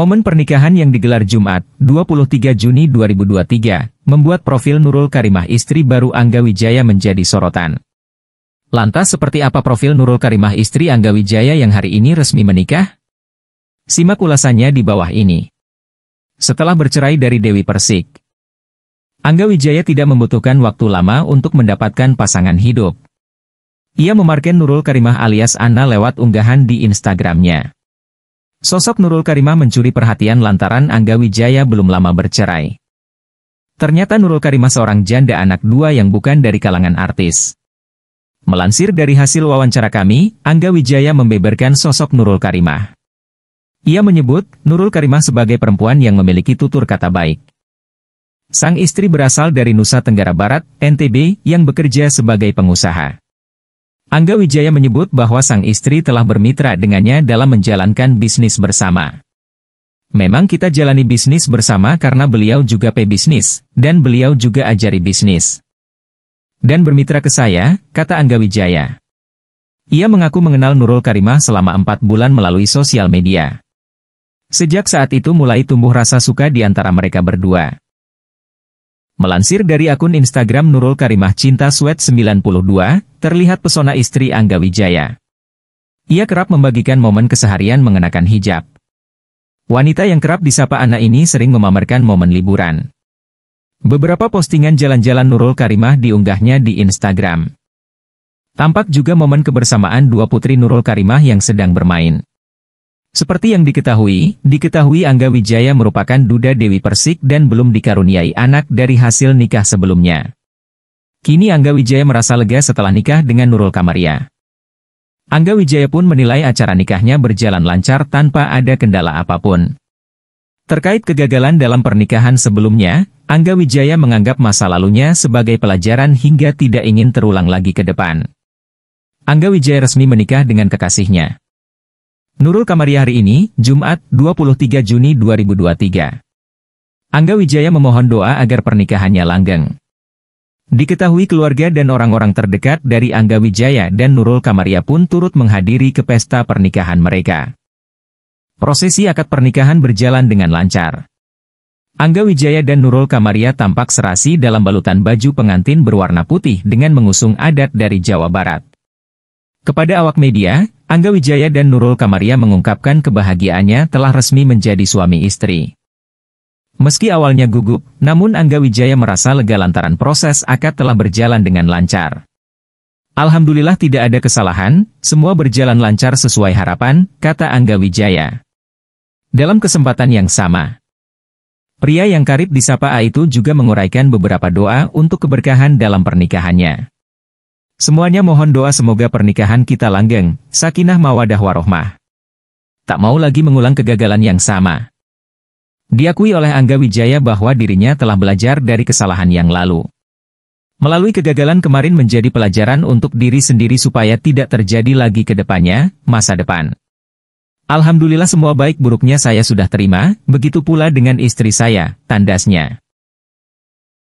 Momen pernikahan yang digelar Jumat, 23 Juni 2023, membuat profil Nurul Karimah istri baru Angga Wijaya menjadi sorotan. Lantas seperti apa profil Nurul Karimah istri Angga Wijaya yang hari ini resmi menikah? Simak ulasannya di bawah ini. Setelah bercerai dari Dewi Persik, Angga Wijaya tidak membutuhkan waktu lama untuk mendapatkan pasangan hidup. Ia memarkir Nurul Karimah alias Anna lewat unggahan di Instagramnya. Sosok Nurul Karimah mencuri perhatian lantaran Angga Wijaya belum lama bercerai. Ternyata Nurul Karimah seorang janda anak dua yang bukan dari kalangan artis. Melansir dari hasil wawancara kami, Angga Wijaya membeberkan sosok Nurul Karimah. Ia menyebut, Nurul Karimah sebagai perempuan yang memiliki tutur kata baik. Sang istri berasal dari Nusa Tenggara Barat, NTB, yang bekerja sebagai pengusaha. Angga Wijaya menyebut bahwa sang istri telah bermitra dengannya dalam menjalankan bisnis bersama. Memang kita jalani bisnis bersama karena beliau juga pebisnis, dan beliau juga ajari bisnis. Dan bermitra ke saya, kata Angga Wijaya. Ia mengaku mengenal Nurul Karimah selama empat bulan melalui sosial media. Sejak saat itu mulai tumbuh rasa suka di antara mereka berdua. Melansir dari akun Instagram Nurul Karimah Cinta Sweat 92, terlihat pesona istri Angga Wijaya. Ia kerap membagikan momen keseharian mengenakan hijab. Wanita yang kerap disapa anak ini sering memamerkan momen liburan. Beberapa postingan jalan-jalan Nurul Karimah diunggahnya di Instagram. Tampak juga momen kebersamaan dua putri Nurul Karimah yang sedang bermain. Seperti yang diketahui, diketahui Angga Wijaya merupakan duda Dewi Persik dan belum dikaruniai anak dari hasil nikah sebelumnya. Kini Angga Wijaya merasa lega setelah nikah dengan Nurul Kamaria. Angga Wijaya pun menilai acara nikahnya berjalan lancar tanpa ada kendala apapun. Terkait kegagalan dalam pernikahan sebelumnya, Angga Wijaya menganggap masa lalunya sebagai pelajaran hingga tidak ingin terulang lagi ke depan. Angga Wijaya resmi menikah dengan kekasihnya. Nurul Kamaria hari ini, Jumat, 23 Juni 2023. Angga Wijaya memohon doa agar pernikahannya langgeng. Diketahui keluarga dan orang-orang terdekat dari Angga Wijaya dan Nurul Kamaria pun turut menghadiri ke pesta pernikahan mereka. Prosesi akad pernikahan berjalan dengan lancar. Angga Wijaya dan Nurul Kamaria tampak serasi dalam balutan baju pengantin berwarna putih dengan mengusung adat dari Jawa Barat. Kepada awak media, Angga Wijaya dan Nurul Kamaria mengungkapkan kebahagiaannya telah resmi menjadi suami istri. Meski awalnya gugup, namun Angga Wijaya merasa lega lantaran proses akad telah berjalan dengan lancar. Alhamdulillah tidak ada kesalahan, semua berjalan lancar sesuai harapan, kata Angga Wijaya. Dalam kesempatan yang sama, pria yang karib disapa A itu juga menguraikan beberapa doa untuk keberkahan dalam pernikahannya. Semuanya mohon doa semoga pernikahan kita langgeng, sakinah mawadah warohmah. Tak mau lagi mengulang kegagalan yang sama. Diakui oleh Angga Wijaya bahwa dirinya telah belajar dari kesalahan yang lalu. Melalui kegagalan kemarin menjadi pelajaran untuk diri sendiri supaya tidak terjadi lagi ke depannya, masa depan. Alhamdulillah semua baik buruknya saya sudah terima, begitu pula dengan istri saya, tandasnya.